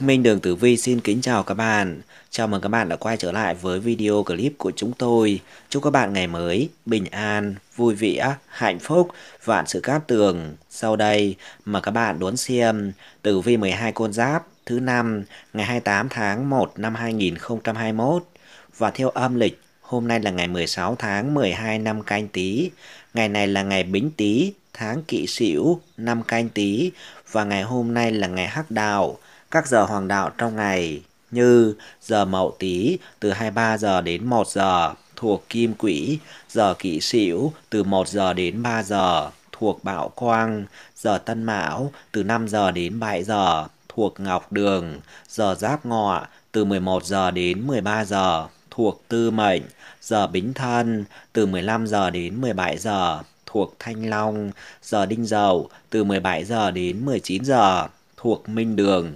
Minh Đường Tử Vi xin kính chào các bạn. Chào mừng các bạn đã quay trở lại với video clip của chúng tôi. Chúc các bạn ngày mới bình an, vui vẻ, hạnh phúc, vạn sự cát tường. Sau đây mà các bạn đón xem Tử Vi 12 con giáp thứ năm ngày 28 tháng 1 năm 2021 và theo âm lịch, hôm nay là ngày 16 tháng 12 năm canh tý ngày này là ngày bính tý tháng kỵ sửu năm canh tý và ngày hôm nay là ngày hắc đạo, các giờ hoàng đạo trong ngày như giờ mậu tý từ 23 giờ đến 1 giờ thuộc kim quỹ, giờ kỵ sửu từ 1 giờ đến 3 giờ thuộc bạo quang, giờ tân mão từ 5 giờ đến 7 giờ thuộc ngọc đường, giờ giáp ngọ từ 11 giờ đến 13 giờ thuộc Tư Mệnh, giờ Bính Thân từ 15 giờ đến 17 giờ thuộc Thanh Long, giờ Đinh Dậu từ 17 giờ đến 19 giờ thuộc Minh Đường.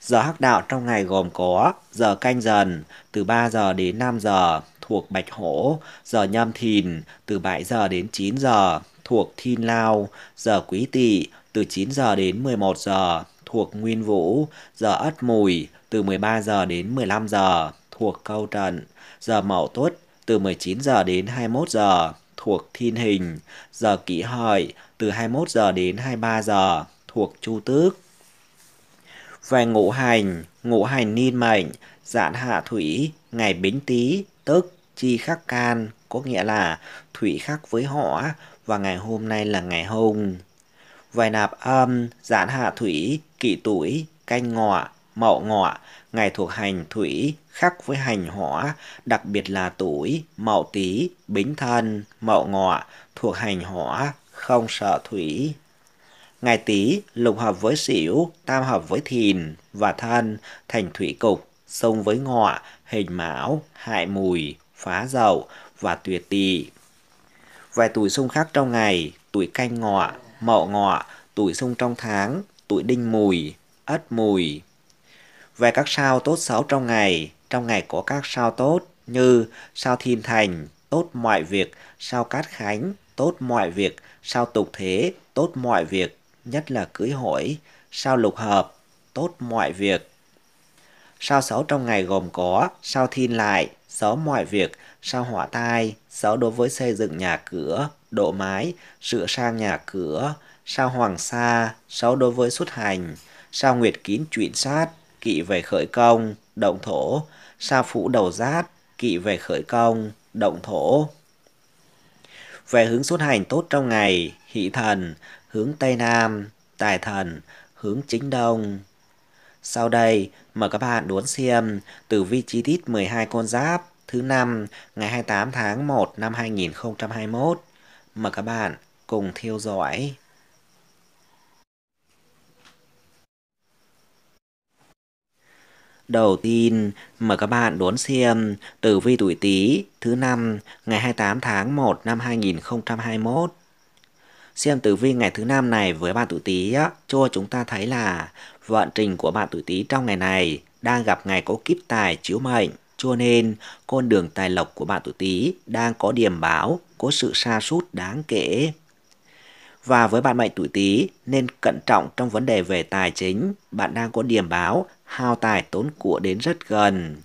Giờ hắc đạo trong ngày gồm có giờ canh dần từ 3 giờ đến 5 giờ thuộc Bạch Hổ, giờ nhâm thìn từ 7 giờ đến 9 giờ thuộc Thiên Lao, giờ Quý Tỵ từ 9 giờ đến 11 giờ thuộc Nguyên Vũ, giờ Ất Mùi từ 13 giờ đến 15 giờ thuộc câu trận, giờ mậu tuất từ 19 giờ đến 21 giờ thuộc thiên hình, giờ kỷ hợi từ 21 giờ đến 23 giờ thuộc chu tước. Về ngũ hành, ngũ hành niên mệnh, dạn hạ thủy, ngày bính tý, tức chi khắc can, có nghĩa là thủy khắc với hỏa và ngày hôm nay là ngày hung. Về nạp âm, dạn hạ thủy, kỷ tuổi, canh ngọ, mậu ngọ, ngày thuộc hành thủy khắc với hành hỏa, đặc biệt là tuổi, mậu tý, bính thân, mậu ngọ thuộc hành hỏa, không sợ thủy. Ngày tý lục hợp với xỉu, tam hợp với thìn và thân, thành thủy cục, xông với ngọ, hình mão, hại mùi, phá dậu và tuyệt tỵ. Vài tuổi xung khắc trong ngày, tuổi canh ngọ, mậu ngọ, tuổi xung trong tháng, tuổi đinh mùi, ất mùi, về các sao tốt xấu trong ngày, trong ngày có các sao tốt như sao thiên thành, tốt mọi việc, sao cát khánh, tốt mọi việc, sao tục thế, tốt mọi việc, nhất là cưới hỏi, sao lục hợp, tốt mọi việc. Sao xấu trong ngày gồm có sao thiên lại, xấu mọi việc, sao hỏa tai, xấu đối với xây dựng nhà cửa, độ mái, sửa sang nhà cửa, sao hoàng sa, xấu đối với xuất hành, sao nguyệt kín chuyển sát, kỵ về khởi công, động thổ, sa phủ đầu giát, kỵ về khởi công, động thổ. Về hướng xuất hành tốt trong ngày, hỷ thần, hướng Tây Nam, tài thần, hướng chính Đông. Sau đây, mời các bạn đón xem tử vi chi tiết 12 con giáp thứ năm ngày 28 tháng 1 năm 2021. Mời các bạn cùng theo dõi. Đầu tiên, mời các bạn đón xem Tử vi tuổi Tý thứ năm ngày 28 tháng 1 năm 2021. Xem tử vi ngày thứ năm này với bạn tuổi Tý cho chúng ta thấy là vận trình của bạn tuổi Tý trong ngày này đang gặp ngày có kíp tài chiếu mệnh, cho nên con đường tài lộc của bạn tuổi Tý đang có điểm báo, có sự sa sút đáng kể. Và với bạn mệnh tuổi Tý nên cẩn trọng trong vấn đề về tài chính, bạn đang có điểm báo hao tài tốn của đến rất gần.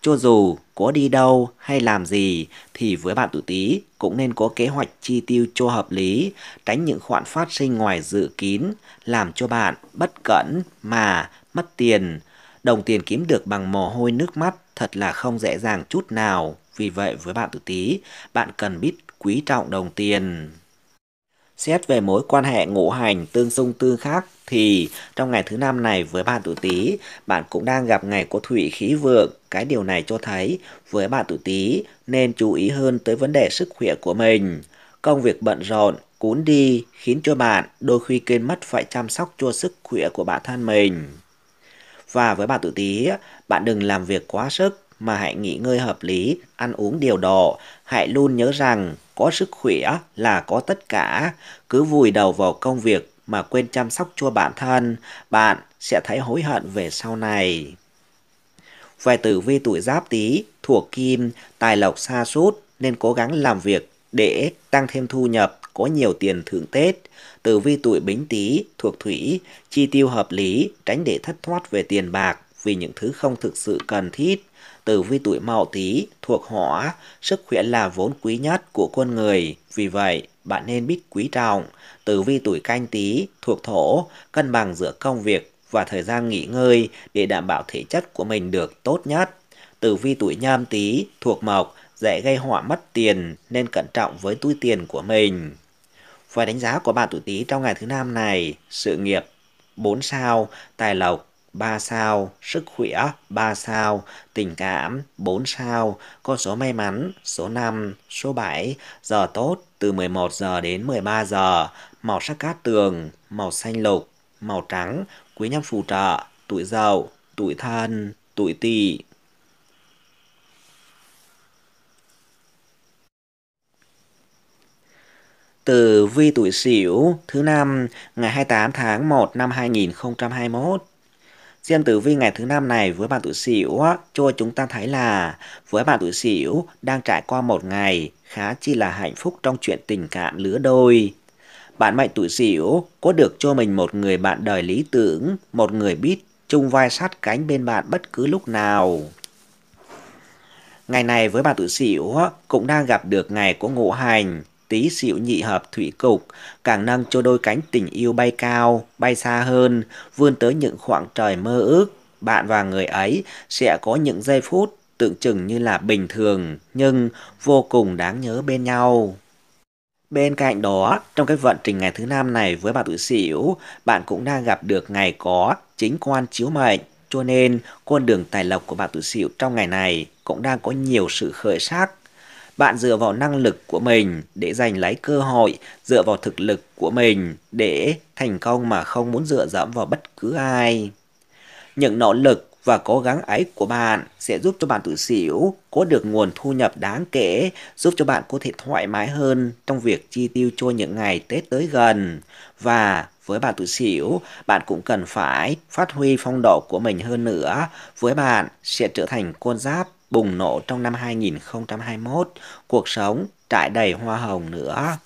Cho dù có đi đâu hay làm gì thì với bạn tuổi Tý cũng nên có kế hoạch chi tiêu cho hợp lý, tránh những khoản phát sinh ngoài dự kín làm cho bạn bất cẩn mà mất tiền. Đồng tiền kiếm được bằng mồ hôi nước mắt thật là không dễ dàng chút nào. Vì vậy với bạn tuổi Tý, bạn cần biết quý trọng đồng tiền. Xét về mối quan hệ ngũ hành tương xung tương khắc thì trong ngày thứ năm này với bạn tuổi Tý, bạn cũng đang gặp ngày của thủy khí vượng. Cái điều này cho thấy với bạn tuổi Tý nên chú ý hơn tới vấn đề sức khỏe của mình. Công việc bận rộn, cuốn đi khiến cho bạn đôi khi quên mất phải chăm sóc cho sức khỏe của bản thân mình. Và với bạn tuổi Tý, bạn đừng làm việc quá sức mà hãy nghỉ ngơi hợp lý, ăn uống điều độ. Hãy luôn nhớ rằng có sức khỏe là có tất cả. Cứ vùi đầu vào công việc mà quên chăm sóc cho bản thân, bạn sẽ thấy hối hận về sau này. Về tử vi tuổi giáp tý thuộc kim, tài lộc xa suốt nên cố gắng làm việc để tăng thêm thu nhập, có nhiều tiền thưởng Tết. Tử vi tuổi bính tý thuộc thủy, chi tiêu hợp lý, tránh để thất thoát về tiền bạc vì những thứ không thực sự cần thiết. Tử vi tuổi Mậu Tý thuộc hỏa, sức khỏe là vốn quý nhất của con người, vì vậy bạn nên biết quý trọng. Tử vi tuổi Canh Tý thuộc thổ, cân bằng giữa công việc và thời gian nghỉ ngơi để đảm bảo thể chất của mình được tốt nhất. Tử vi tuổi Nhâm Tý thuộc mộc, dễ gây họa mất tiền nên cẩn trọng với túi tiền của mình. Và đánh giá của bạn tuổi Tý trong ngày thứ năm này, sự nghiệp 4 sao, tài lộc 3 sao, sức khỏe 3 sao, tình cảm 4 sao, con số may mắn số 5, số 7, giờ tốt từ 11 giờ đến 13 giờ, màu sắc cát tường, màu xanh lục, màu trắng, quý nhân phù trợ, tuổi dậu, tuổi thân, tuổi tỵ. từ vi tuổi Sửu thứ năm ngày 28 tháng 1 năm 2021 Xem tử vi ngày thứ năm này với bạn tuổi Sửu cho chúng ta thấy là với bạn tuổi Sửu đang trải qua một ngày khá chi là hạnh phúc trong chuyện tình cảm lứa đôi. Bạn mệnh tuổi Sửu có được cho mình một người bạn đời lý tưởng, một người biết chung vai sát cánh bên bạn bất cứ lúc nào. Ngày này với bạn tuổi Sửu cũng đang gặp được ngày của ngộ hành tí xịu nhị hợp thủy cục, càng nâng cho đôi cánh tình yêu bay cao, bay xa hơn, vươn tới những khoảng trời mơ ước. Bạn và người ấy sẽ có những giây phút tưởng chừng như là bình thường nhưng vô cùng đáng nhớ bên nhau. Bên cạnh đó, trong cái vận trình ngày thứ năm này với bà tuổi Sửu, bạn cũng đang gặp được ngày có chính quan chiếu mệnh, cho nên con đường tài lộc của bà tuổi Sửu trong ngày này cũng đang có nhiều sự khởi sắc. Bạn dựa vào năng lực của mình để giành lấy cơ hội, dựa vào thực lực của mình để thành công mà không muốn dựa dẫm vào bất cứ ai. Những nỗ lực và cố gắng ấy của bạn sẽ giúp cho bạn tự xỉu có được nguồn thu nhập đáng kể, giúp cho bạn có thể thoải mái hơn trong việc chi tiêu cho những ngày Tết tới gần. Và với bạn tự xỉu, bạn cũng cần phải phát huy phong độ của mình hơn nữa. Với bạn sẽ trở thành con giáp bùng nổ trong năm 2021, cuộc sống trải đầy hoa hồng nữa.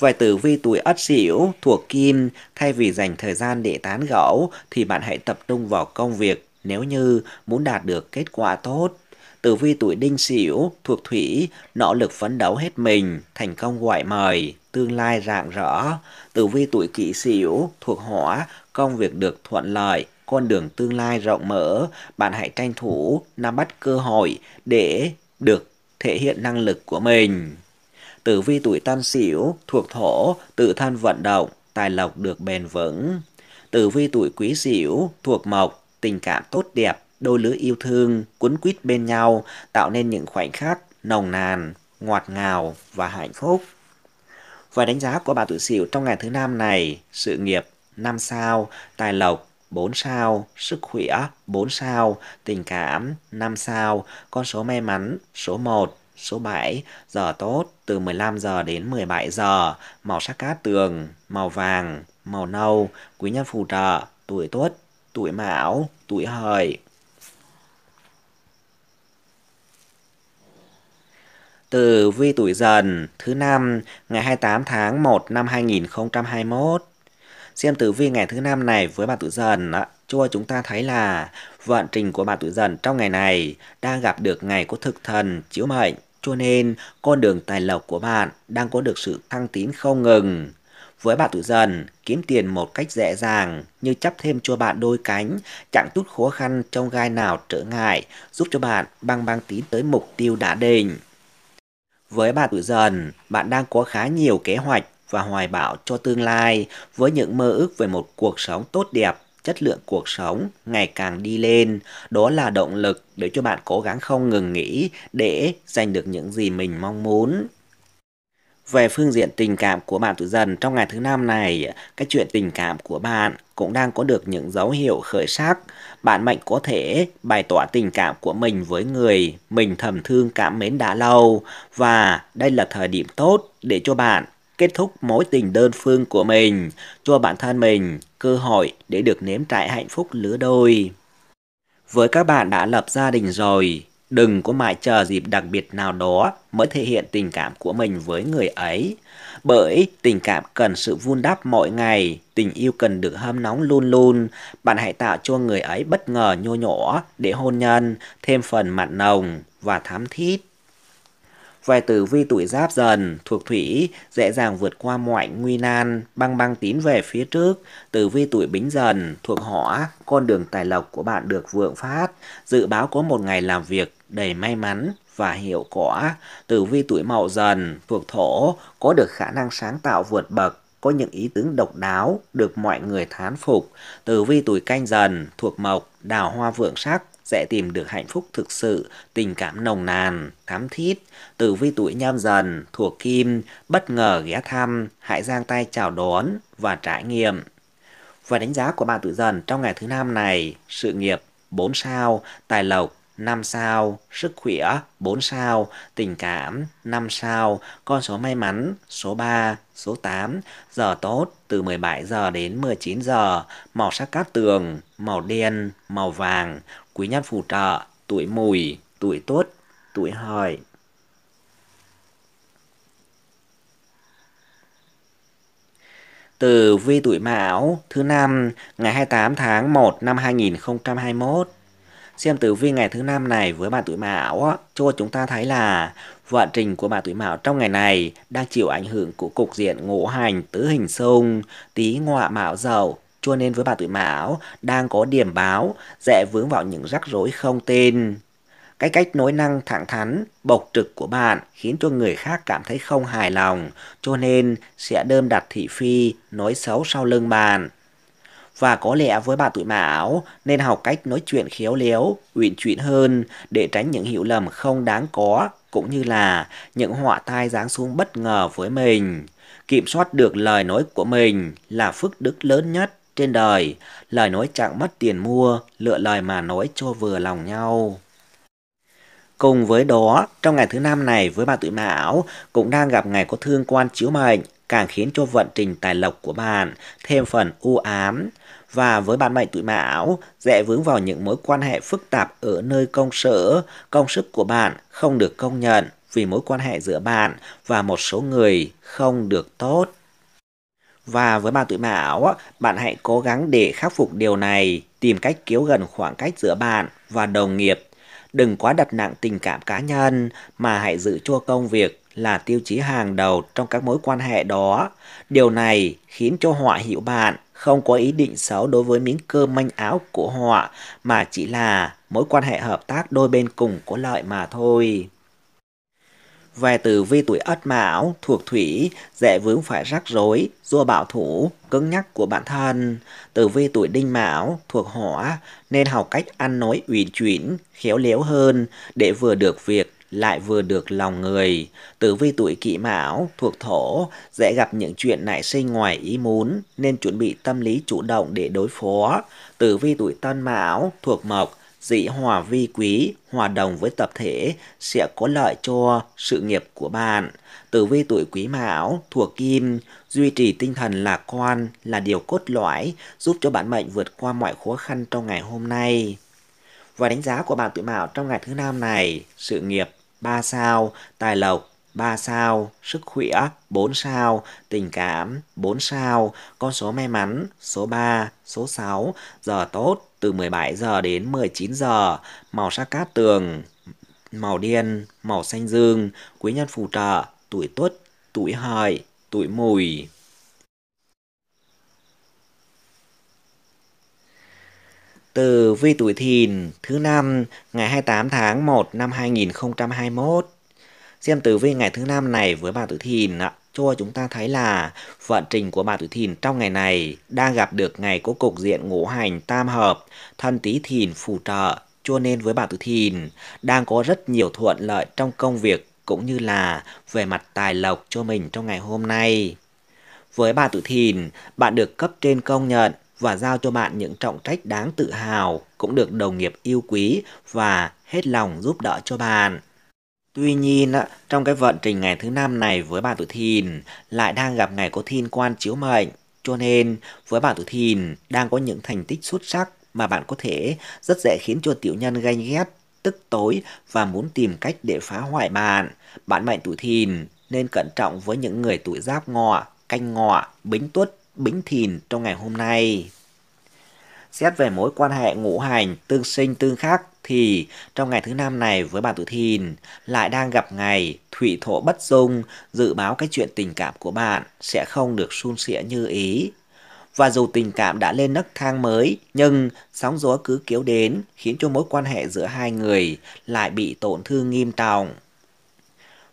Về tử vi tuổi ất sửu thuộc kim, thay vì dành thời gian để tán gẫu thì bạn hãy tập trung vào công việc nếu như muốn đạt được kết quả tốt. Tử vi tuổi đinh sửu thuộc thủy, nỗ lực phấn đấu hết mình, thành công gọi mời, tương lai rạng rỡ. Tử vi tuổi kỷ sửu thuộc hỏa, công việc được thuận lợi, con đường tương lai rộng mở, bạn hãy tranh thủ nắm bắt cơ hội để được thể hiện năng lực của mình. Tử vi tuổi Tân Sửu thuộc thổ, tự thân vận động, tài lộc được bền vững. Tử vi tuổi Quý Sửu thuộc mộc, tình cảm tốt đẹp, đôi lứa yêu thương quấn quýt bên nhau, tạo nên những khoảnh khắc nồng nàn, ngọt ngào và hạnh phúc. Và đánh giá của bà tuổi Sửu trong ngày thứ năm này, sự nghiệp 5 sao, tài lộc 4 sao, sức khỏe 4 sao, tình cảm 5 sao, con số may mắn số 1, số 7, giờ tốt từ 15 giờ đến 17 giờ, màu sắc cát tường, màu vàng, màu nâu, quý nhân phù trợ, tuổi tuất, tuổi mão, tuổi hợi. Từ vi tuổi dần thứ năm ngày 28 tháng 1 năm 2021 Xem tử vi ngày thứ năm này với bạn tuổi dần đó, cho chúng ta thấy là vận trình của bạn tuổi dần trong ngày này đang gặp được ngày có thực thần chiếu mệnh, cho nên con đường tài lộc của bạn đang có được sự thăng tiến không ngừng. Với bạn tuổi dần, kiếm tiền một cách dễ dàng như chấp thêm cho bạn đôi cánh, chẳng chút khó khăn trong gai nào trở ngại, giúp cho bạn băng băng tín tới mục tiêu đã định. Với bạn tuổi dần, bạn đang có khá nhiều kế hoạch và hoài bão cho tương lai với những mơ ước về một cuộc sống tốt đẹp, chất lượng cuộc sống ngày càng đi lên. Đó là động lực để cho bạn cố gắng không ngừng nghỉ để giành được những gì mình mong muốn. Về phương diện tình cảm của bạn tuổi dần trong ngày thứ năm này, cái chuyện tình cảm của bạn cũng đang có được những dấu hiệu khởi sắc. Bạn mệnh có thể bày tỏ tình cảm của mình với người mình thầm thương cảm mến đã lâu và đây là thời điểm tốt để cho bạn kết thúc mối tình đơn phương của mình, cho bản thân mình cơ hội để được nếm trải hạnh phúc lứa đôi. Với các bạn đã lập gia đình rồi, đừng có mãi chờ dịp đặc biệt nào đó mới thể hiện tình cảm của mình với người ấy. Bởi tình cảm cần sự vun đắp mỗi ngày, tình yêu cần được hâm nóng luôn luôn. Bạn hãy tạo cho người ấy bất ngờ nhô nhỏ để hôn nhân thêm phần mặn nồng và thám thiết về tử vi tuổi giáp dần, thuộc thủy, dễ dàng vượt qua mọi nguy nan, băng băng tín về phía trước. Tử vi tuổi bính dần, thuộc hỏa, con đường tài lộc của bạn được vượng phát. Dự báo có một ngày làm việc đầy may mắn và hiệu quả. Tử vi tuổi mậu dần, thuộc thổ, có được khả năng sáng tạo vượt bậc, có những ý tưởng độc đáo được mọi người thán phục. Tử vi tuổi canh dần thuộc mộc, đào hoa vượng sắc, sẽ tìm được hạnh phúc thực sự, tình cảm nồng nàn, thắm thiết. từ vi tuổi nhâm dần, thuộc kim, bất ngờ ghé thăm, hãy giang tay chào đón và trải nghiệm. Và đánh giá của bạn tuổi dần trong ngày thứ năm này, sự nghiệp 4 sao, tài lộc 5 sao, sức khỏe 4 sao, tình cảm 5 sao, con số may mắn số 3, số 8, giờ tốt từ 17 giờ đến 19 giờ, màu sắc cát tường, màu đen, màu vàng, quý nhân phù trợ, tuổi mùi, tuổi tốt, tuổi hợi. Từ vi tuổi Mão thứ năm ngày 28 tháng 1 năm 2021. Xem tử vi ngày thứ năm này với bạn tuổi Mão cho chúng ta thấy là vận trình của bạn tuổi Mão trong ngày này đang chịu ảnh hưởng của cục diện ngũ hành tứ hình xung, tý ngọa mão dậu cho nên với bà tuổi Mão đang có điểm báo dễ vướng vào những rắc rối không tên. Cái cách nói năng thẳng thắn, bộc trực của bạn khiến cho người khác cảm thấy không hài lòng, cho nên sẽ đơm đặt thị phi, nói xấu sau lưng bạn. Và có lẽ với bạn tuổi Mão nên học cách nói chuyện khéo léo, uyển chuyển hơn để tránh những hiểu lầm không đáng có cũng như là những họa tai giáng xuống bất ngờ với mình. Kiểm soát được lời nói của mình là phước đức lớn nhất trên đời, lời nói chẳng mất tiền mua, lựa lời mà nói cho vừa lòng nhau. Cùng với đó, trong ngày thứ năm này với bà tuổi mão cũng đang gặp ngày có thương quan chiếu mệnh, càng khiến cho vận trình tài lộc của bạn thêm phần u ám. Và với bạn mệnh tuổi mão, dễ vướng vào những mối quan hệ phức tạp ở nơi công sở, công sức của bạn không được công nhận vì mối quan hệ giữa bạn và một số người không được tốt. Và với bạn tuổi mão, bạn hãy cố gắng để khắc phục điều này, tìm cách kéo gần khoảng cách giữa bạn và đồng nghiệp. Đừng quá đặt nặng tình cảm cá nhân mà hãy giữ cho công việc là tiêu chí hàng đầu trong các mối quan hệ đó. Điều này khiến cho họ hiểu bạn không có ý định xấu đối với miếng cơm manh áo của họ mà chỉ là mối quan hệ hợp tác đôi bên cùng có lợi mà thôi. Về từ vi tuổi ất mão, thuộc thủy, dễ vướng phải rắc rối, do bảo thủ, cứng nhắc của bản thân. Tử vi tuổi đinh mão, thuộc hỏa, nên học cách ăn nói uyển chuyển, khéo léo hơn để vừa được việc lại vừa được lòng người. Tử vi tuổi kỷ mão, thuộc thổ, dễ gặp những chuyện nảy sinh ngoài ý muốn, nên chuẩn bị tâm lý chủ động để đối phó. Tử vi tuổi tân mão, thuộc mộc, dị hòa vi quý, hòa đồng với tập thể sẽ có lợi cho sự nghiệp của bạn. Tử vi tuổi quý mão, thuộc kim, duy trì tinh thần lạc quan là điều cốt lõi giúp cho bạn mệnh vượt qua mọi khó khăn trong ngày hôm nay. Và đánh giá của bạn tuổi mão trong ngày thứ năm này, sự nghiệp 3 sao, tài lộc 3 sao, sức khỏe 4 sao, tình cảm 4 sao, con số may mắn số 3, số 6, giờ tốt từ 17 giờ đến 19 giờ, màu sắc cát tường, màu đen, màu xanh dương, quý nhân phù trợ, tuổi tuất, tuổi hợi, tuổi mùi. Từ vi tuổi thìn thứ năm ngày 28 tháng 1 năm 2021. Xem tử vi ngày thứ năm này với bà tuổi thìn ạ cho chúng ta thấy là vận trình của bà tuổi thìn trong ngày này đang gặp được ngày có cục diện ngũ hành tam hợp, thân tý thìn phù trợ, cho nên với bà tuổi thìn đang có rất nhiều thuận lợi trong công việc cũng như là về mặt tài lộc cho mình trong ngày hôm nay. Với bà tuổi thìn, bạn được cấp trên công nhận và giao cho bạn những trọng trách đáng tự hào, cũng được đồng nghiệp yêu quý và hết lòng giúp đỡ cho bạn. Tuy nhiên, trong cái vận trình ngày thứ năm này với bạn tuổi thìn lại đang gặp ngày có thiên quan chiếu mệnh. Cho nên, với bạn tuổi thìn đang có những thành tích xuất sắc mà bạn có thể rất dễ khiến cho tiểu nhân ganh ghét, tức tối và muốn tìm cách để phá hoại bạn. Bạn mệnh tuổi thìn nên cẩn trọng với những người tuổi giáp ngọ, canh ngọ, bính tuất, bính thìn trong ngày hôm nay. Xét về mối quan hệ ngũ hành tương sinh tương khắc thì trong ngày thứ năm này với bạn tuổi thìn lại đang gặp ngày thủy thổ bất dung, dự báo cái chuyện tình cảm của bạn sẽ không được suôn sẻ như ý. Và dù tình cảm đã lên nấc thang mới, nhưng sóng gió cứ kéo đến khiến cho mối quan hệ giữa hai người lại bị tổn thương nghiêm trọng.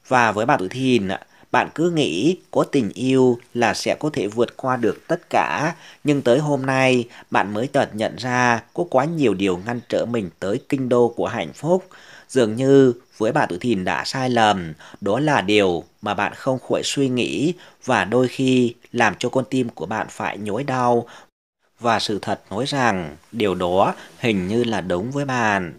Và với bạn tuổi thìn, bạn cứ nghĩ có tình yêu là sẽ có thể vượt qua được tất cả, nhưng tới hôm nay bạn mới chợt nhận ra có quá nhiều điều ngăn trở mình tới kinh đô của hạnh phúc. Dường như với bạn tự thìn đã sai lầm, đó là điều mà bạn không khỏi suy nghĩ và đôi khi làm cho con tim của bạn phải nhối đau. Và sự thật nói rằng điều đó hình như là đúng với bạn.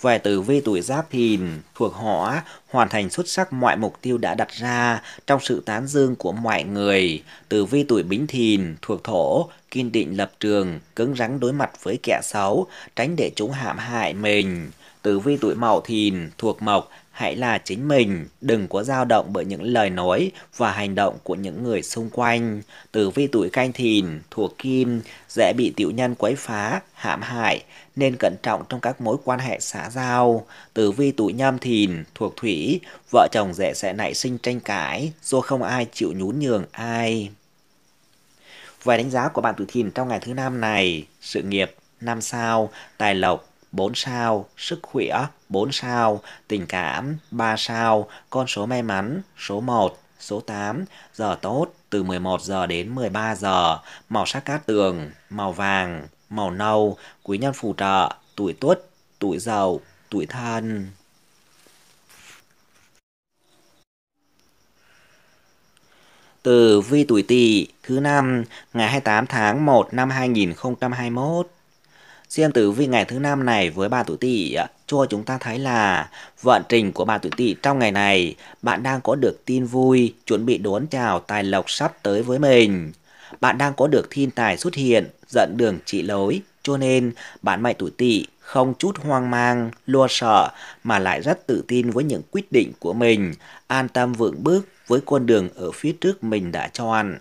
Về tử vi tuổi Giáp Thìn thuộc họ hoàn thành xuất sắc mọi mục tiêu đã đặt ra trong sự tán dương của mọi người. Tử vi tuổi Bính Thìn thuộc Thổ kiên định lập trường, cứng rắn đối mặt với kẻ xấu, tránh để chúng hãm hại mình. Tử vi tuổi Mậu Thìn thuộc Mộc hãy là chính mình, đừng có dao động bởi những lời nói và hành động của những người xung quanh. Tử vi tuổi canh thìn, thuộc kim, dễ bị tiểu nhân quấy phá, hãm hại, nên cẩn trọng trong các mối quan hệ xã giao. Tử vi tuổi nhâm thìn, thuộc thủy, vợ chồng dễ sẽ nảy sinh tranh cãi, do không ai chịu nhún nhường ai. Vài đánh giá của bạn tuổi thìn trong ngày thứ năm này, sự nghiệp, năm sao, tài lộc, 4 sao, sức khỏe 4 sao, tình cảm 3 sao, con số may mắn số 1, số 8, giờ tốt từ 11 giờ đến 13 giờ, màu sắc cát tường, màu vàng, màu nâu, quý nhân phù trợ, tuổi tuất, tuổi dậu, tuổi thân. Từ vi tuổi tỵ thứ năm ngày 28 tháng 1 năm 2021 xem tử vi ngày thứ năm này với bà tuổi tỵ à, cho chúng ta thấy là vận trình của bà tuổi tỵ trong ngày này bạn đang có được tin vui, chuẩn bị đón chào tài lộc sắp tới với mình. Bạn đang có được thiên tài xuất hiện, dẫn đường chỉ lối, cho nên bạn mệnh tuổi tỵ không chút hoang mang, lo sợ mà lại rất tự tin với những quyết định của mình, an tâm vững bước với con đường ở phía trước mình đã chọn.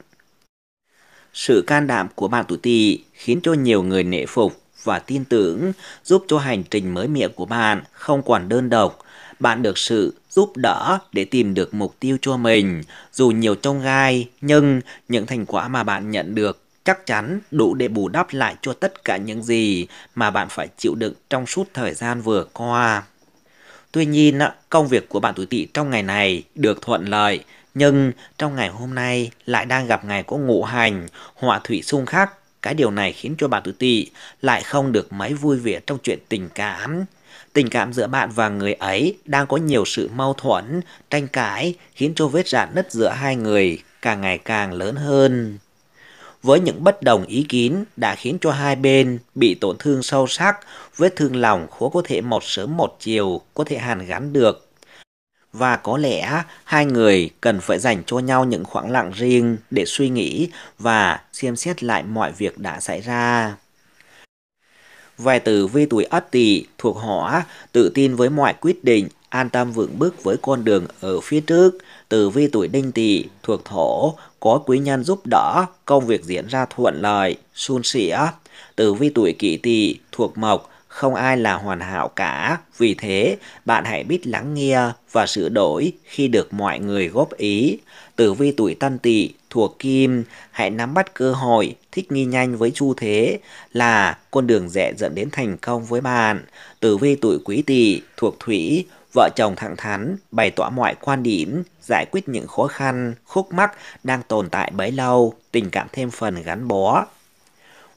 Sự can đảm của bạn tuổi tỵ khiến cho nhiều người nể phục và tin tưởng, giúp cho hành trình mới mẻ của bạn không còn đơn độc. Bạn được sự giúp đỡ để tìm được mục tiêu cho mình. Dù nhiều trông gai, nhưng những thành quả mà bạn nhận được chắc chắn đủ để bù đắp lại cho tất cả những gì mà bạn phải chịu đựng trong suốt thời gian vừa qua. Tuy nhiên, công việc của bạn tuổi tỵ trong ngày này được thuận lợi, nhưng trong ngày hôm nay lại đang gặp ngày có ngũ hành, họa thủy xung khắc cái điều này khiến cho bà tự Tị lại không được mấy vui vẻ trong chuyện tình cảm. Tình cảm giữa bạn và người ấy đang có nhiều sự mâu thuẫn, tranh cãi khiến cho vết rạn nứt giữa hai người càng ngày càng lớn hơn. Với những bất đồng ý kiến đã khiến cho hai bên bị tổn thương sâu sắc, vết thương lòng khó có thể một sớm một chiều, có thể hàn gắn được và có lẽ hai người cần phải dành cho nhau những khoảng lặng riêng để suy nghĩ và xem xét lại mọi việc đã xảy ra. Vài từ vi tuổi ất tỵ thuộc Hỏa tự tin với mọi quyết định, an tâm vững bước với con đường ở phía trước. Từ vi tuổi đinh tỵ thuộc thổ có quý nhân giúp đỡ, công việc diễn ra thuận lợi, suôn sẻ. Từ vi tuổi kỷ tỵ thuộc mộc không ai là hoàn hảo cả. Vì thế, bạn hãy biết lắng nghe và sửa đổi khi được mọi người góp ý. Tử vi tuổi tân tỵ thuộc kim, hãy nắm bắt cơ hội, thích nghi nhanh với xu thế là con đường dễ dẫn đến thành công với bạn. Tử vi tuổi quý tỵ thuộc thủy, vợ chồng thẳng thắn bày tỏ mọi quan điểm, giải quyết những khó khăn, khúc mắc đang tồn tại bấy lâu, tình cảm thêm phần gắn bó.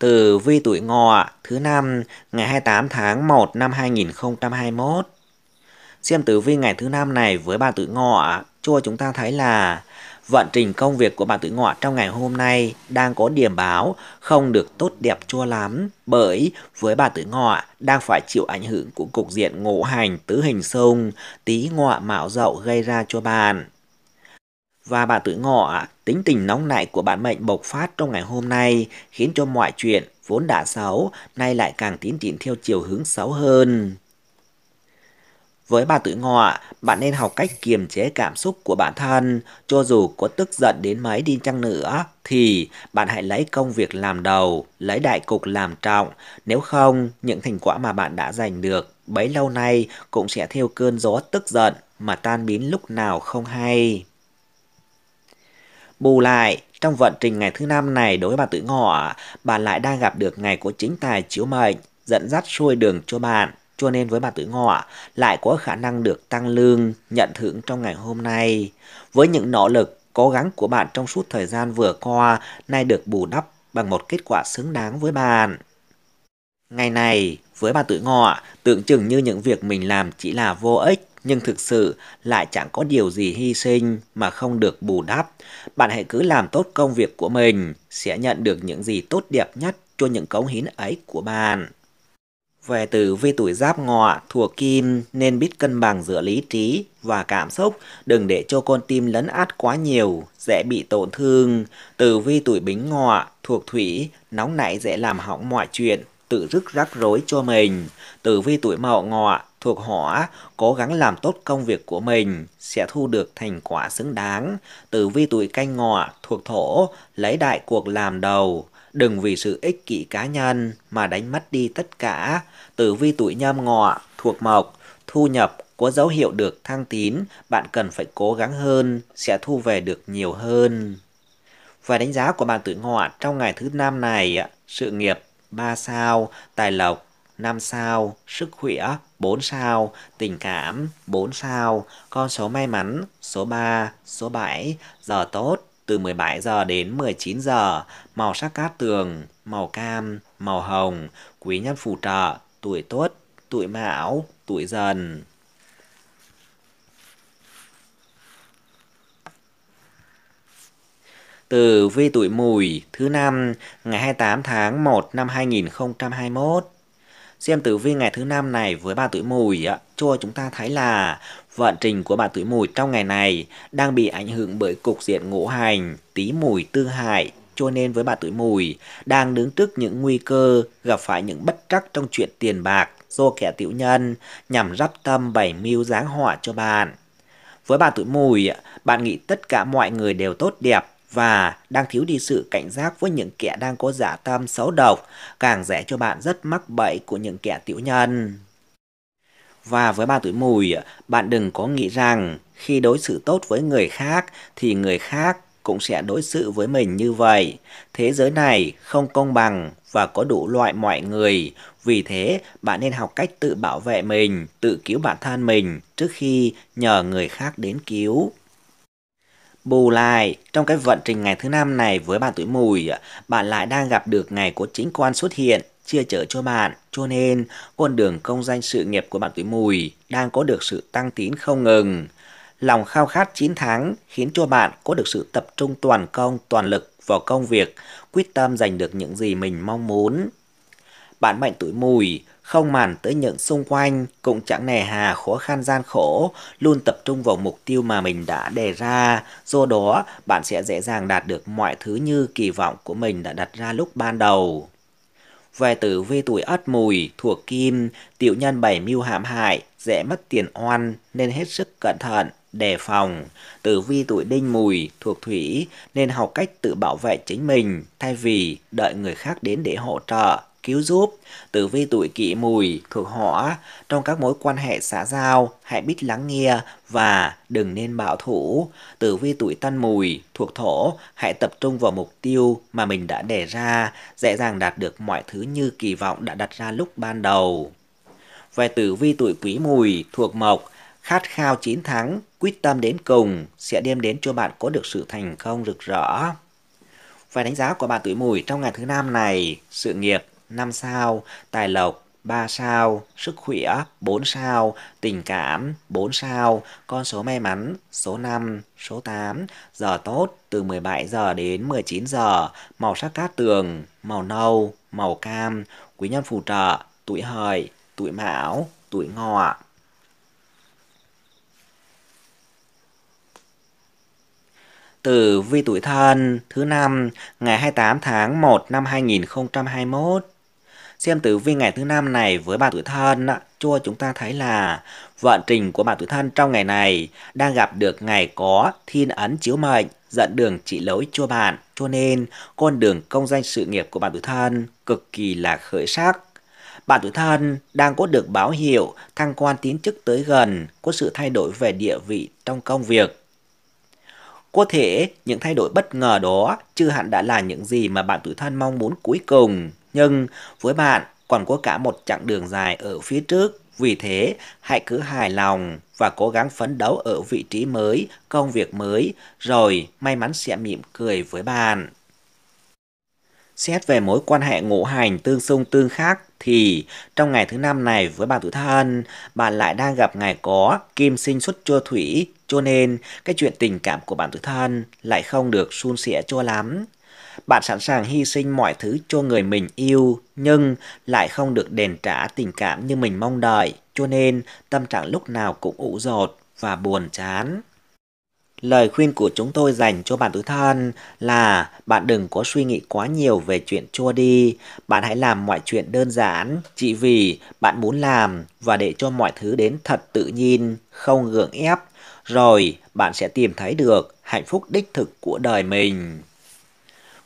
Tử vi tuổi ngọ thứ năm ngày 28 tháng 1 năm 2021. Xem tử vi ngày thứ năm này với bà tuổi ngọ, cho chúng ta thấy là vận trình công việc của bà tuổi ngọ trong ngày hôm nay đang có điểm báo không được tốt đẹp cho lắm bởi với bà tuổi ngọ đang phải chịu ảnh hưởng của cục diện ngũ hành tứ hình xung tý ngọ mạo dậu gây ra cho bạn và bà tuổi ngọ, tính tình nóng nảy của bạn mệnh bộc phát trong ngày hôm nay khiến cho mọi chuyện vốn đã xấu, nay lại càng tiến triển theo chiều hướng xấu hơn. Với bà tuổi ngọ, bạn nên học cách kiềm chế cảm xúc của bản thân, cho dù có tức giận đến mấy đi chăng nữa thì bạn hãy lấy công việc làm đầu, lấy đại cục làm trọng, nếu không những thành quả mà bạn đã giành được bấy lâu nay cũng sẽ theo cơn gió tức giận mà tan biến lúc nào không hay. Bù lại, trong vận trình ngày thứ năm này đối với bà tử ngọ, bạn lại đang gặp được ngày của chính tài chiếu mệnh, dẫn dắt xuôi đường cho bạn. Cho nên với bà tử ngọ, lại có khả năng được tăng lương, nhận thưởng trong ngày hôm nay. Với những nỗ lực, cố gắng của bạn trong suốt thời gian vừa qua, nay được bù đắp bằng một kết quả xứng đáng với bạn. Ngày này, với bà tử ngọ, tưởng chừng như những việc mình làm chỉ là vô ích, nhưng thực sự lại chẳng có điều gì hy sinh mà không được bù đắp. Bạn hãy cứ làm tốt công việc của mình, sẽ nhận được những gì tốt đẹp nhất cho những cống hiến ấy của bạn. Về từ vi tuổi giáp ngọ thuộc kim nên biết cân bằng giữa lý trí và cảm xúc, đừng để cho con tim lấn át quá nhiều, dễ bị tổn thương. Từ vi tuổi bính ngọ thuộc thủy, nóng nảy dễ làm hỏng mọi chuyện, tự rức rắc rối cho mình. Từ vi tuổi mậu ngọ thuộc họ cố gắng làm tốt công việc của mình sẽ thu được thành quả xứng đáng. tử vi tuổi canh ngọ thuộc thổ lấy đại cuộc làm đầu, đừng vì sự ích kỷ cá nhân mà đánh mất đi tất cả. tử vi tuổi nhâm ngọ thuộc mộc thu nhập có dấu hiệu được thăng tín, bạn cần phải cố gắng hơn, sẽ thu về được nhiều hơn. Và đánh giá của bạn tuổi ngọ trong ngày thứ năm này, sự nghiệp 3 sao, tài lộc 5 sao, sức khỏe 4 sao, tình cảm 4 sao, con số may mắn số 3, số 7, giờ tốt từ 17 giờ đến 19 giờ, màu sắc cát tường, màu cam, màu hồng, quý nhân phù trợ, tuổi tuất, tuổi mão, tuổi dần. từ vi tuổi mùi thứ năm ngày 28 tháng 1 năm 2021 Xem tử vi ngày thứ năm này với bà tuổi mùi cho chúng ta thấy là vận trình của bà tuổi mùi trong ngày này đang bị ảnh hưởng bởi cục diện ngũ hành, tí mùi tư hại cho nên với bà tuổi mùi đang đứng trước những nguy cơ gặp phải những bất trắc trong chuyện tiền bạc do kẻ tiểu nhân nhằm rắp tâm bày mưu giáng họa cho bạn. Với bà tuổi mùi, bạn nghĩ tất cả mọi người đều tốt đẹp và đang thiếu đi sự cảnh giác với những kẻ đang có giả dạ tâm xấu độc, càng dễ cho bạn rất mắc bẫy của những kẻ tiểu nhân. Và với ba tuổi mùi, bạn đừng có nghĩ rằng khi đối xử tốt với người khác thì người khác cũng sẽ đối xử với mình như vậy. Thế giới này không công bằng và có đủ loại mọi người. Vì thế, bạn nên học cách tự bảo vệ mình, tự cứu bản thân mình trước khi nhờ người khác đến cứu. Bù lại, trong cái vận trình ngày thứ năm này với bạn tuổi mùi, bạn lại đang gặp được ngày của chính quan xuất hiện, chia chở cho bạn, cho nên con đường công danh sự nghiệp của bạn tuổi mùi đang có được sự tăng tín không ngừng. Lòng khao khát chiến tháng khiến cho bạn có được sự tập trung toàn công, toàn lực vào công việc, quyết tâm giành được những gì mình mong muốn. Bạn mệnh tuổi mùi không màng tới những xung quanh, cũng chẳng nề hà khó khăn gian khổ, luôn tập trung vào mục tiêu mà mình đã đề ra. Do đó, bạn sẽ dễ dàng đạt được mọi thứ như kỳ vọng của mình đã đặt ra lúc ban đầu. Về tử vi tuổi ất mùi, thuộc kim, tiểu nhân bảy mưu hãm hại, dễ mất tiền oan nên hết sức cẩn thận, đề phòng. Tử vi tuổi đinh mùi, thuộc thủy nên học cách tự bảo vệ chính mình thay vì đợi người khác đến để hỗ trợ cứu giúp. Tử vi tuổi kỷ mùi, thuộc hỏa, trong các mối quan hệ xã giao, hãy biết lắng nghe và đừng nên bảo thủ. Tử vi tuổi tân mùi, thuộc thổ, hãy tập trung vào mục tiêu mà mình đã đề ra, dễ dàng đạt được mọi thứ như kỳ vọng đã đặt ra lúc ban đầu. Về tử vi tuổi quý mùi, thuộc mộc, khát khao chiến thắng, quyết tâm đến cùng sẽ đem đến cho bạn có được sự thành công rực rỡ. Và đánh giá của bạn tuổi mùi trong ngày thứ năm này, sự nghiệp 5 sao, tài lộc 3 sao, sức khỏe 4 sao, tình cảm 4 sao, con số may mắn số 5, số 8, giờ tốt từ 17 giờ đến 19 giờ, màu sắc cát tường, màu nâu, màu cam, quý nhân phù trợ, tuổi hợi, tuổi mão, tuổi ngọ. từ vi tuổi thân thứ năm ngày 28 tháng 1 năm 2021 xem tử vi ngày thứ năm này với bạn tuổi thân cho chúng ta thấy là vận trình của bạn tuổi thân trong ngày này đang gặp được ngày có thiên ấn chiếu mệnh dẫn đường chỉ lối cho bạn cho nên con đường công danh sự nghiệp của bạn tuổi thân cực kỳ là khởi sắc bạn tuổi thân đang có được báo hiệu thăng quan tiến chức tới gần có sự thay đổi về địa vị trong công việc có thể những thay đổi bất ngờ đó chưa hẳn đã là những gì mà bạn tuổi thân mong muốn cuối cùng nhưng với bạn còn có cả một chặng đường dài ở phía trước. Vì thế, hãy cứ hài lòng và cố gắng phấn đấu ở vị trí mới, công việc mới, rồi may mắn sẽ mỉm cười với bạn. Xét về mối quan hệ ngũ hành tương xung tương khắc thì trong ngày thứ năm này với bạn tuổi thân, bạn lại đang gặp ngày có kim sinh xuất chua thủy, cho nên cái chuyện tình cảm của bạn tuổi thân lại không được suôn sẻ cho lắm. Bạn sẵn sàng hy sinh mọi thứ cho người mình yêu, nhưng lại không được đền trả tình cảm như mình mong đợi, cho nên tâm trạng lúc nào cũng ủ rột và buồn chán. Lời khuyên của chúng tôi dành cho bạn tứ thân là bạn đừng có suy nghĩ quá nhiều về chuyện chua đi. Bạn hãy làm mọi chuyện đơn giản chỉ vì bạn muốn làm và để cho mọi thứ đến thật tự nhiên, không gượng ép. Rồi bạn sẽ tìm thấy được hạnh phúc đích thực của đời mình.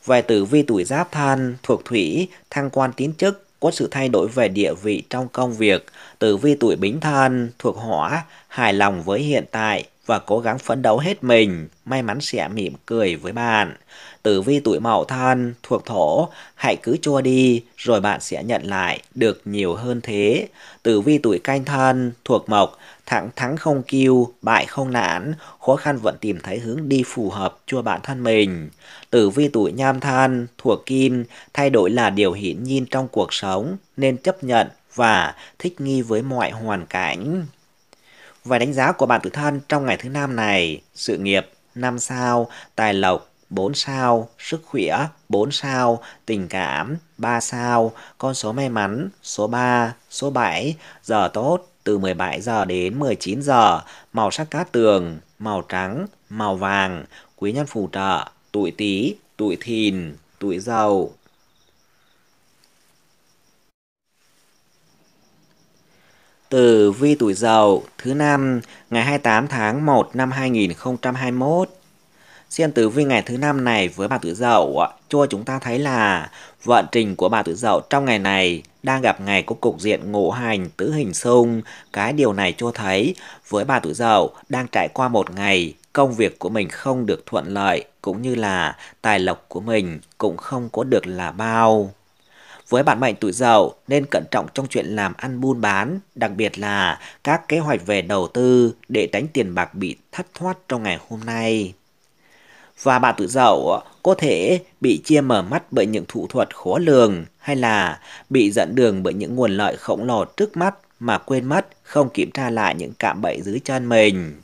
Về tử vi tuổi giáp than thuộc thủy, thăng quan tiến chức, có sự thay đổi về địa vị trong công việc. Tử vi tuổi bính than thuộc hỏa, hài lòng với hiện tại và cố gắng phấn đấu hết mình, may mắn sẽ mỉm cười với bạn. Tử vi tuổi mậu than thuộc thổ, hãy cứ cho đi rồi bạn sẽ nhận lại được nhiều hơn thế. Tử vi tuổi canh than thuộc mộc, Thẳng thắng không kiêu, bại không nản, khó khăn vẫn tìm thấy hướng đi phù hợp cho bản thân mình. Tử vi tuổi nham than, thuộc kim, thay đổi là điều hiển nhiên trong cuộc sống, nên chấp nhận và thích nghi với mọi hoàn cảnh. Vài đánh giá của bạn tử thân trong ngày thứ năm này, sự nghiệp 5 sao, tài lộc 4 sao, sức khỏe 4 sao, tình cảm 3 sao, con số may mắn số 3, số 7, giờ tốt từ 17 giờ đến 19 giờ, màu sắc cát tường, màu trắng, màu vàng, quý nhân phù trợ, tuổi Tý, tuổi Thìn, tuổi Dậu. từ vi tuổi Dậu thứ năm ngày 28 tháng 1 năm 2021. Xem tử vi ngày thứ năm này với bà tuổi Dậu, cho chúng ta thấy là vận trình của bà tuổi Dậu trong ngày này đang gặp ngày có cục diện ngộ hành tứ hình xung. Cái điều này cho thấy với bà tuổi dậu đang trải qua một ngày công việc của mình không được thuận lợi cũng như là tài lộc của mình cũng không có được là bao. Với bạn mệnh tuổi dậu nên cẩn trọng trong chuyện làm ăn buôn bán, đặc biệt là các kế hoạch về đầu tư để tránh tiền bạc bị thất thoát trong ngày hôm nay và bà tự dậu có thể bị chia mở mắt bởi những thủ thuật khó lường hay là bị dẫn đường bởi những nguồn lợi khổng lồ trước mắt mà quên mất không kiểm tra lại những cạm bẫy dưới chân mình.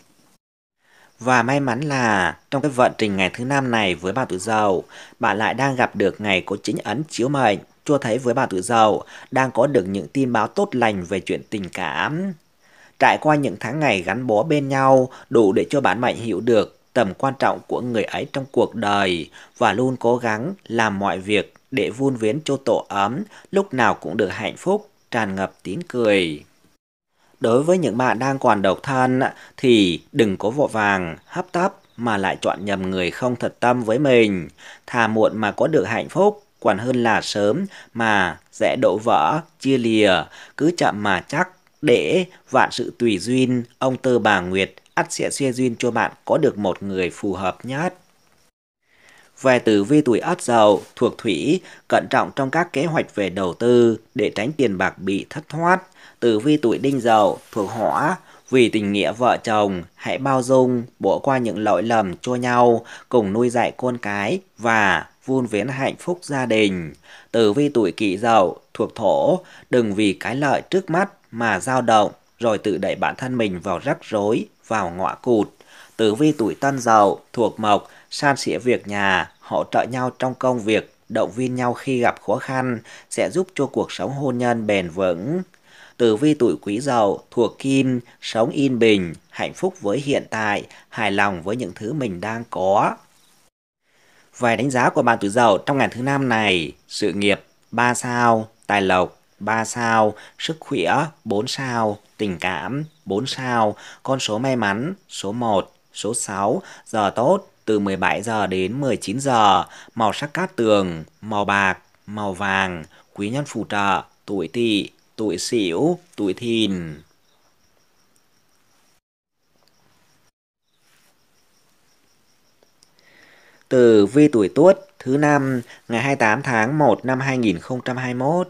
Và may mắn là trong cái vận trình ngày thứ năm này với bà tự giàu bạn lại đang gặp được ngày có chính ấn chiếu mệnh, cho thấy với bà tự giàu đang có được những tin báo tốt lành về chuyện tình cảm. Trải qua những tháng ngày gắn bó bên nhau đủ để cho bạn mạnh hiểu được tầm quan trọng của người ấy trong cuộc đời và luôn cố gắng làm mọi việc để vun vén cho tổ ấm lúc nào cũng được hạnh phúc, tràn ngập tiếng cười. Đối với những bạn đang còn độc thân thì đừng có vội vàng, hấp tấp mà lại chọn nhầm người không thật tâm với mình. Thà muộn mà có được hạnh phúc còn hơn là sớm mà sẽ đổ vỡ, chia lìa, cứ chậm mà chắc để vạn sự tùy duyên, ông tơ bà Nguyệt ắt sẽ xe duyên cho bạn có được một người phù hợp nhất. Về tử vi tuổi ất dậu thuộc thủy, cẩn trọng trong các kế hoạch về đầu tư để tránh tiền bạc bị thất thoát. Tử vi tuổi đinh dậu thuộc hỏa, vì tình nghĩa vợ chồng, hãy bao dung, bỏ qua những lỗi lầm cho nhau, cùng nuôi dạy con cái và vun vén hạnh phúc gia đình. Tử vi tuổi kỷ dậu thuộc thổ, đừng vì cái lợi trước mắt mà dao động rồi tự đẩy bản thân mình vào rắc rối vào ngõ cụt. Tử vi tuổi tân dậu, thuộc mộc, san sẻ việc nhà, hỗ trợ nhau trong công việc, động viên nhau khi gặp khó khăn, sẽ giúp cho cuộc sống hôn nhân bền vững. Tử vi tuổi quý dậu thuộc kim, sống yên bình, hạnh phúc với hiện tại, hài lòng với những thứ mình đang có. Vài đánh giá của bạn tuổi dậu trong ngày thứ năm này, sự nghiệp 3 sao, tài lộc 3 sao, sức khỏe 4 sao, tình cảm 4 sao, con số may mắn số 1, số 6, giờ tốt từ 17 giờ đến 19 giờ, màu sắc cát tường, màu bạc, màu vàng, quý nhân phù trợ, tuổi tỵ, tuổi sửu, tuổi thìn. từ vi tuổi Tuất thứ năm ngày 28 tháng 1 năm 2021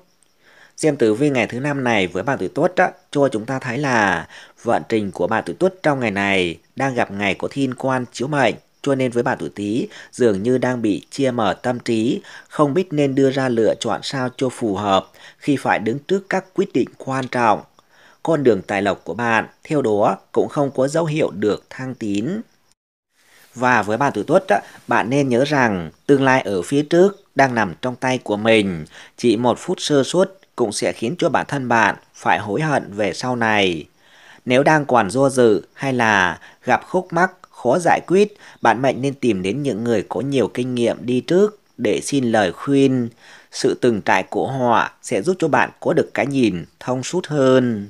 Xem tử vi ngày thứ năm này với bạn tuổi tuất cho chúng ta thấy là vận trình của bạn tuổi tuất trong ngày này đang gặp ngày có thiên quan chiếu mệnh cho nên với bạn tuổi Tý dường như đang bị chia mở tâm trí, không biết nên đưa ra lựa chọn sao cho phù hợp khi phải đứng trước các quyết định quan trọng. Con đường tài lộc của bạn theo đó cũng không có dấu hiệu được thăng tín. Và với bạn tuổi Tuất, bạn nên nhớ rằng tương lai ở phía trước đang nằm trong tay của mình, chỉ một phút sơ suất cũng sẽ khiến cho bản thân bạn phải hối hận về sau này. Nếu đang còn do dự hay là gặp khúc mắc khó giải quyết, bạn mệnh nên tìm đến những người có nhiều kinh nghiệm đi trước để xin lời khuyên. Sự từng trải của họ sẽ giúp cho bạn có được cái nhìn thông suốt hơn.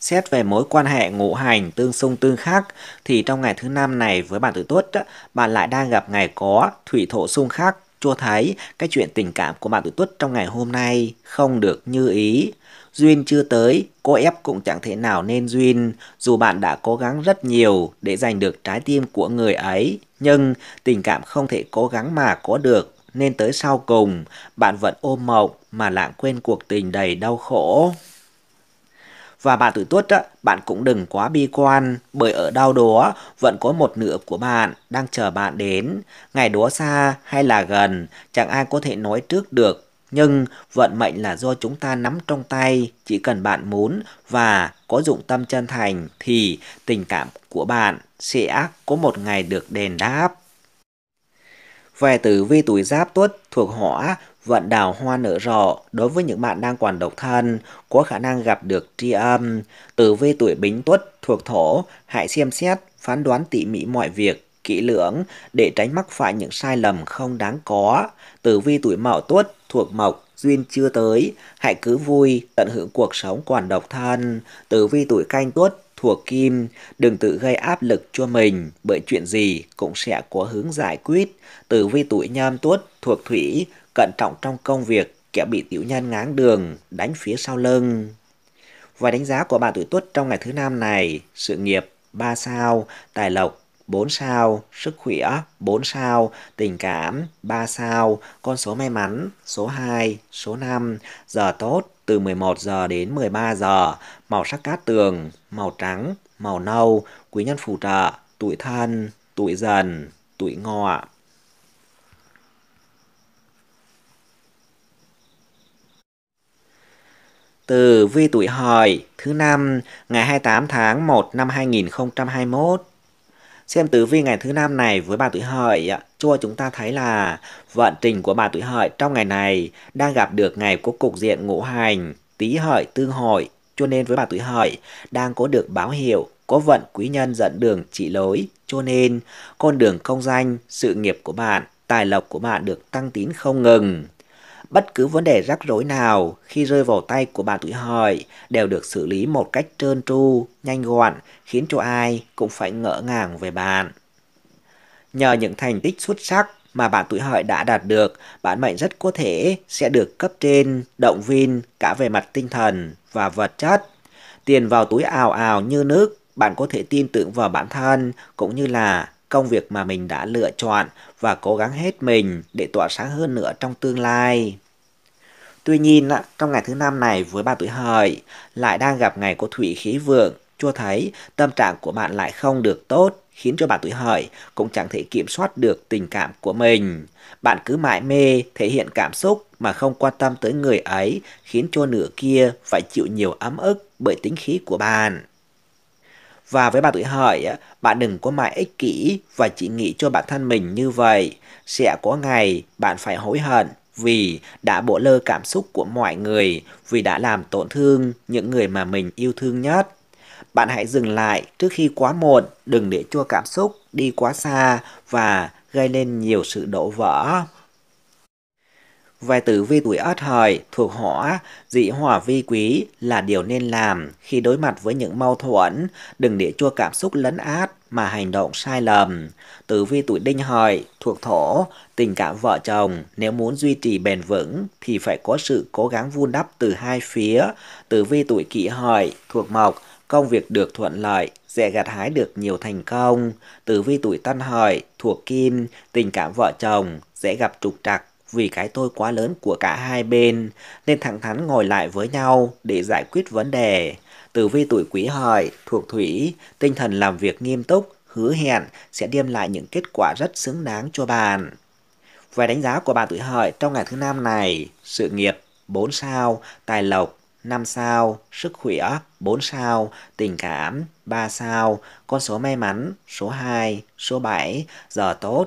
Xét về mối quan hệ ngũ hành tương xung tương khắc thì trong ngày thứ năm này với bản tử tuất bạn lại đang gặp ngày có thủy thổ xung khắc Chua thấy cái chuyện tình cảm của bạn tuổi Tuất trong ngày hôm nay không được như ý. Duyên chưa tới, cô ép cũng chẳng thể nào nên duyên, dù bạn đã cố gắng rất nhiều để giành được trái tim của người ấy. Nhưng tình cảm không thể cố gắng mà có được, nên tới sau cùng, bạn vẫn ôm mộng mà lãng quên cuộc tình đầy đau khổ. Và bạn tuổi tuất, bạn cũng đừng quá bi quan, bởi ở đâu đó vẫn có một nửa của bạn đang chờ bạn đến. Ngày đó xa hay là gần, chẳng ai có thể nói trước được. Nhưng vận mệnh là do chúng ta nắm trong tay, chỉ cần bạn muốn và có dụng tâm chân thành thì tình cảm của bạn sẽ có một ngày được đền đáp. Về tử vi tuổi giáp tuất thuộc hỏa vận đào hoa nở rộ, đối với những bạn đang còn độc thân, có khả năng gặp được tri âm, tử vi tuổi bính tuất thuộc thổ, hãy xem xét, phán đoán tỉ mỉ mọi việc, kỹ lưỡng để tránh mắc phải những sai lầm không đáng có. Tử vi tuổi mậu tuất thuộc mộc, duyên chưa tới, hãy cứ vui, tận hưởng cuộc sống còn độc thân. Tử vi tuổi canh tuất thuộc kim, đừng tự gây áp lực cho mình, bởi chuyện gì cũng sẽ có hướng giải quyết. Tử vi tuổi nhâm tuất thuộc thủy, cẩn trọng trong công việc, kẻ bị tiểu nhân ngáng đường, đánh phía sau lưng. Và đánh giá của bạn tuổi tuất trong ngày thứ năm này, sự nghiệp 3 sao, tài lộc 4 sao, sức khỏe 4 sao, tình cảm 3 sao, con số may mắn số 2, số 5, giờ tốt từ 11 giờ đến 13 giờ, màu sắc cát tường, màu trắng, màu nâu, quý nhân phù trợ, tuổi thân, tuổi dần, tuổi ngọ. từ vi tuổi hợi thứ năm ngày 28 tháng 1 năm 2021. Xem tử vi ngày thứ năm này với bà tuổi hợi cho chúng ta thấy là vận trình của bà tuổi hợi trong ngày này đang gặp được ngày của cục diện ngũ hành tý hợi tương hội cho nên với bà tuổi hợi đang có được báo hiệu có vận quý nhân dẫn đường chỉ lối cho nên con đường công danh sự nghiệp của bạn tài lộc của bạn được tăng tín không ngừng Bất cứ vấn đề rắc rối nào khi rơi vào tay của bà tuổi hợi đều được xử lý một cách trơn tru, nhanh gọn, khiến cho ai cũng phải ngỡ ngàng về bạn. Nhờ những thành tích xuất sắc mà bạn tuổi hợi đã đạt được, bạn mệnh rất có thể sẽ được cấp trên động viên cả về mặt tinh thần và vật chất. Tiền vào túi ào ào như nước, bạn có thể tin tưởng vào bản thân cũng như là công việc mà mình đã lựa chọn và cố gắng hết mình để tỏa sáng hơn nữa trong tương lai. Tuy nhiên, trong ngày thứ năm này với bạn tuổi hợi lại đang gặp ngày của thủy khí vượng, cho thấy tâm trạng của bạn lại không được tốt, khiến cho bạn tuổi hợi cũng chẳng thể kiểm soát được tình cảm của mình. Bạn cứ mãi mê thể hiện cảm xúc mà không quan tâm tới người ấy, khiến cho nửa kia phải chịu nhiều ấm ức bởi tính khí của bạn. Và với bà tuổi hợi, bạn đừng có mãi ích kỷ và chỉ nghĩ cho bản thân mình như vậy. Sẽ có ngày bạn phải hối hận vì đã bộ lơ cảm xúc của mọi người, vì đã làm tổn thương những người mà mình yêu thương nhất. Bạn hãy dừng lại trước khi quá muộn, đừng để cho cảm xúc đi quá xa và gây nên nhiều sự đổ vỡ. Vài tử vi tuổi ất hợi thuộc hỏa, dị hỏa vi quý là điều nên làm khi đối mặt với những mâu thuẫn, đừng để chua cảm xúc lấn át mà hành động sai lầm. Tử vi tuổi đinh hợi thuộc thổ, tình cảm vợ chồng nếu muốn duy trì bền vững thì phải có sự cố gắng vun đắp từ hai phía. Tử vi tuổi kỷ hợi thuộc mộc, công việc được thuận lợi, dễ gặt hái được nhiều thành công. Tử vi tuổi tân hợi thuộc kim, tình cảm vợ chồng sẽ gặp trục trặc vì cái tôi quá lớn của cả hai bên nên thẳng thắn ngồi lại với nhau để giải quyết vấn đề. từ vi tuổi quý hợi, thuộc thủy, tinh thần làm việc nghiêm túc, hứa hẹn sẽ đem lại những kết quả rất xứng đáng cho bạn. Về đánh giá của bạn tuổi hợi trong ngày thứ năm này, sự nghiệp 4 sao, tài lộc 5 sao, sức khỏe 4 sao, tình cảm 3 sao, con số may mắn số 2, số 7, giờ tốt